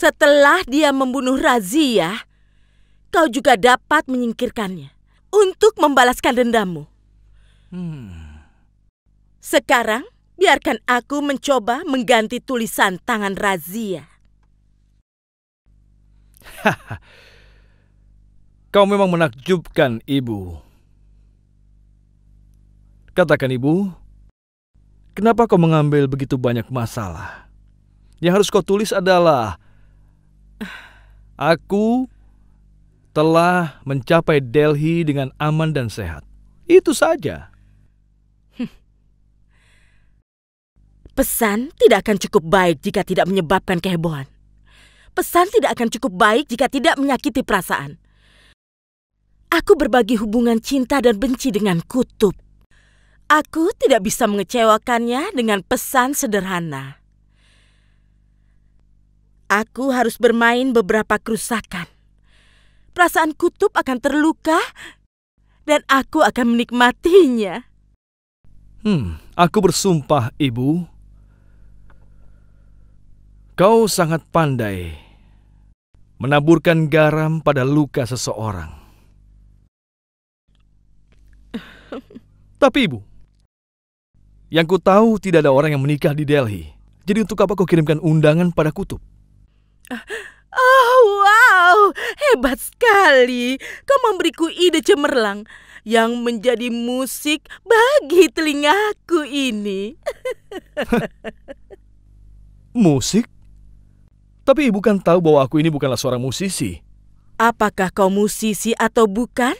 Setelah dia membunuh Razia, ya, kau juga dapat menyingkirkannya untuk membalaskan dendammu. Hmm. Sekarang, biarkan aku mencoba mengganti tulisan tangan Razia. Ya. Kau memang menakjubkan, Ibu. Katakan, Ibu, kenapa kau mengambil begitu banyak masalah? Yang harus kau tulis adalah Aku telah mencapai Delhi dengan aman dan sehat. Itu saja. Pesan tidak akan cukup baik jika tidak menyebabkan kehebohan. Pesan tidak akan cukup baik jika tidak menyakiti perasaan. Aku berbagi hubungan cinta dan benci dengan kutub. Aku tidak bisa mengecewakannya dengan pesan sederhana. Aku harus bermain beberapa kerusakan. Perasaan kutub akan terluka dan aku akan menikmatinya. Hmm, aku bersumpah, Ibu. Kau sangat pandai menaburkan garam pada luka seseorang. Tapi Ibu, yang ku tahu tidak ada orang yang menikah di Delhi. Jadi untuk apa kau kirimkan undangan pada kutub? Oh, wow, hebat sekali. Kau memberiku ide cemerlang yang menjadi musik bagi telingaku ini. musik? Tapi ibu kan tahu bahwa aku ini bukanlah seorang musisi. Apakah kau musisi atau bukan?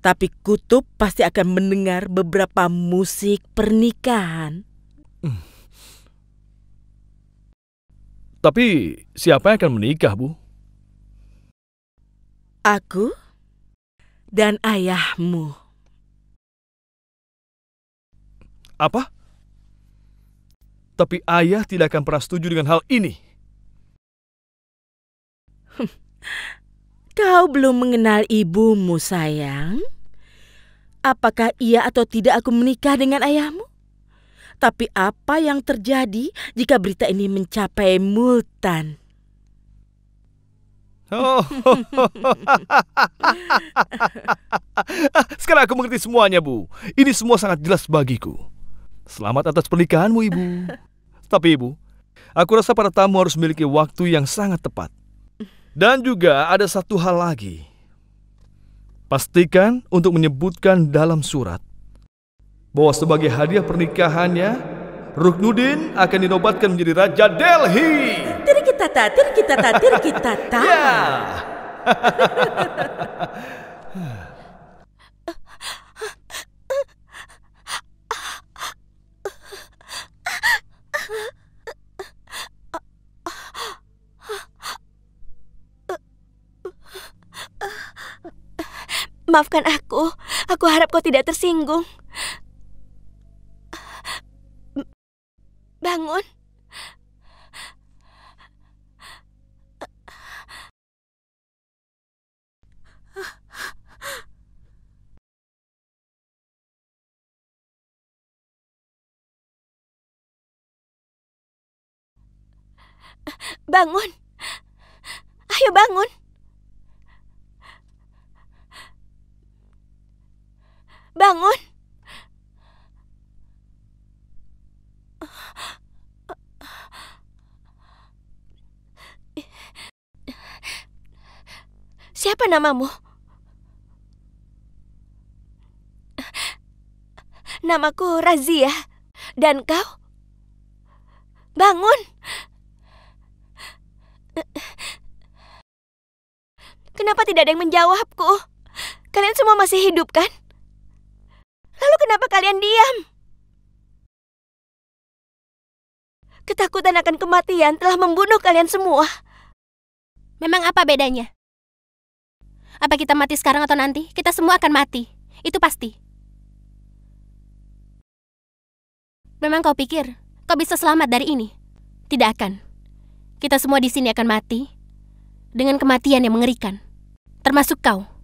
Tapi Kutub pasti akan mendengar beberapa musik pernikahan. Hmm. Tapi siapa yang akan menikah, Bu? Aku dan ayahmu. Apa? Tapi ayah tidak akan pernah setuju dengan hal ini. Kau belum mengenal ibumu, sayang. Apakah ia atau tidak aku menikah dengan ayahmu? Tapi apa yang terjadi jika berita ini mencapai Multan? Oh. Sekarang aku mengerti semuanya, Bu. Ini semua sangat jelas bagiku. Selamat atas pernikahanmu, Ibu. Tapi, Ibu, aku rasa para tamu harus memiliki waktu yang sangat tepat. Dan juga ada satu hal lagi. Pastikan untuk menyebutkan dalam surat bahwa sebagai hadiah pernikahannya, Ruknuddin akan dinobatkan menjadi Raja Delhi. Tirikitata, tirikitata, tirikitata. ya. Maafkan aku, aku harap kau tidak tersinggung. Bangun. Bangun. Ayo bangun. Bangun. Siapa namamu? Namaku Razia. Dan kau? Bangun! Kenapa tidak ada yang menjawabku? Kalian semua masih hidup, kan? Lalu kenapa kalian diam? Ketakutan akan kematian telah membunuh kalian semua. Memang apa bedanya? Apa kita mati sekarang atau nanti, kita semua akan mati. Itu pasti. Memang kau pikir kau bisa selamat dari ini? Tidak akan. Kita semua di sini akan mati dengan kematian yang mengerikan, termasuk kau.